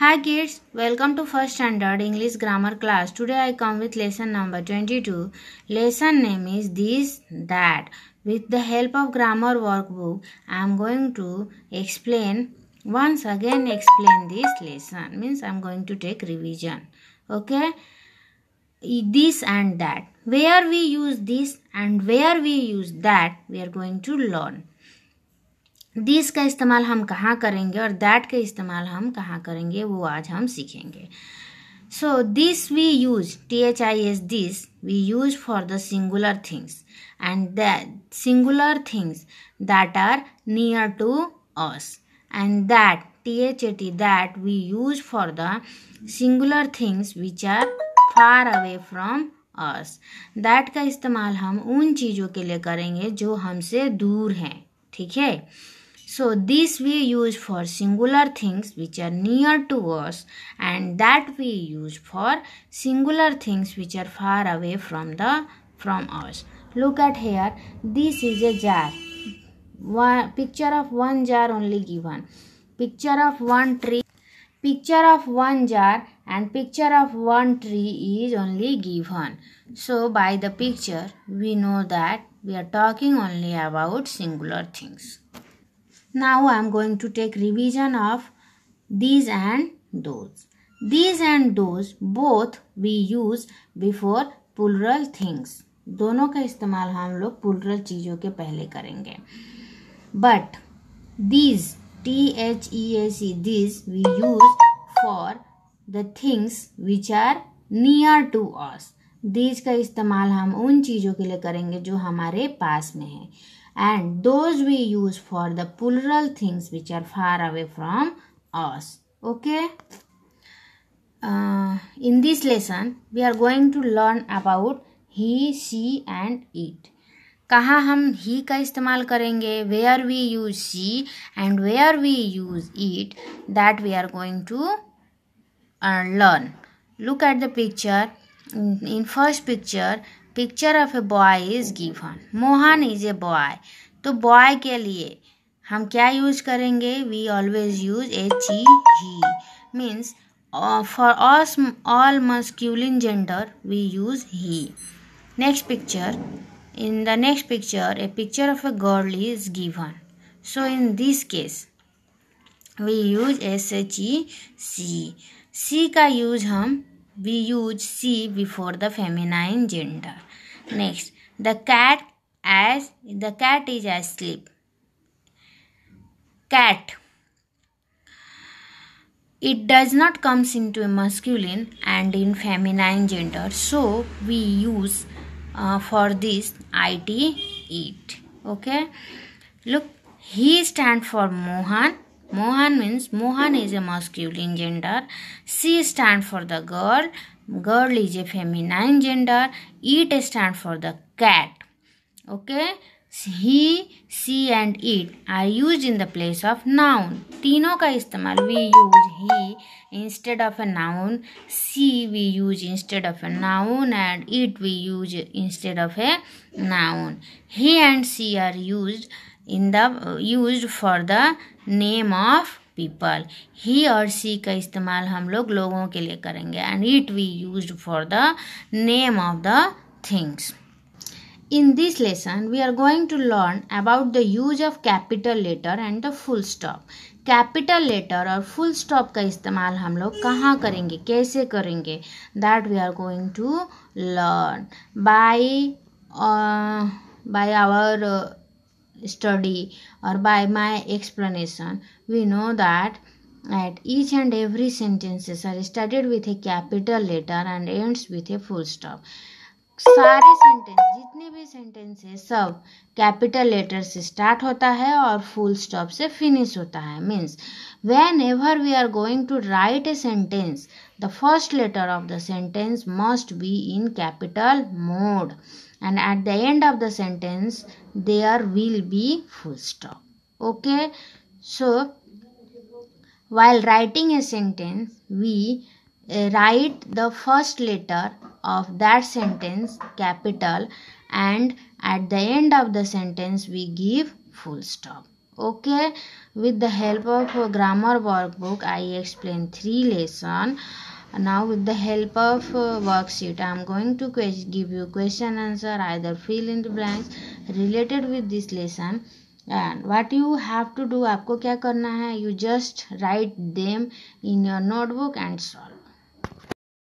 Hi kids, welcome to first standard English grammar class. Today I come with lesson number 22. Lesson name is this that. With the help of grammar workbook, I am going to explain once again explain this lesson means I am going to take revision. Okay? This and that. Where we use this and where we use that we are going to learn. This का इस्तेमाल हम कहाँ करेंगे और that का इस्तेमाल हम कहाँ करेंगे वो आज हम सीखेंगे so this we use T H I S this we use for the singular things and that singular things that are near to us H A T that we use for the singular things which are far away from us that का इस्तेमाल हम उन चीज़ों के लिए करेंगे जो हमसे दूर हैं ठीक है So this we use for singular things which are near to us and that we use for singular things which are far away from the from us. Look at here. This is a jar. One picture of one jar only given. Picture of one tree. Picture of one jar and picture of one tree is only given. So by the picture we know that we are talking only about singular things. Now I am going to take revision of these and those. These and those both we use before plural things. दोनों का इस्तेमाल हम लोग pleural चीज़ों के पहले करेंगे but these T H E A C these we use for the things which are near to us these का इस्तेमाल हम उन चीज़ों के लिए करेंगे जो हमारे पास में है and those we use for the plural things which are far away from us. Okay. Uh, in this lesson, we are going to learn about he, she and it. कहाँ हम ही का इस्तेमाल करेंगे where we use she and where we use it that we are going to learn look at the picture in first picture picture of a boy is given Mohan is a boy तो boy के लिए हम क्या use करेंगे we always use a she he means for us all masculine gender we use he next picture in the next picture a picture of a girl is given so in this case we use S H E she she का use हम we use she before the feminine gender next the cat as the cat is asleep cat it does not comes into a masculine and in feminine gender so we use uh, for this it it okay look he stand for mohan Mohan means Mohan is a masculine gender. c stand for the girl. Girl is a feminine gender. It stand for the cat. Okay. He, she and it are used in the place of noun. tino ka इस्तेमाल we use he instead of a noun. She we use instead of a noun and it we use instead of a noun. He and she are used in the use for the name of people he और she का इस्तेमाल हम लोग लोगों के लिए करेंगे and it we use for the name of the things in this lesson we are going to learn about the use of capital letter and the full stop capital letter और full stop का इस्तेमाल हम लोग कहाँ करेंगे कैसे करेंगे that we are going to learn by by our study or by my explanation we know that at each and every sentences are started with a capital letter and ends with a full stop सारे sentence जितने भी sentence है सब capital letter से start होता है और full stop से फिनिश होता है means whenever we are going to write a sentence the first letter of the sentence must be in capital mode and at the end of the sentence there will be full stop okay so while writing a sentence we write the first letter of that sentence capital and at the end of the sentence we give full stop okay with the help of grammar workbook i explain three lesson now with the help of worksheet i am going to give you question answer either fill in the blanks related with this lesson and what you have to do आपको क्या करना You just write them in your notebook and solve.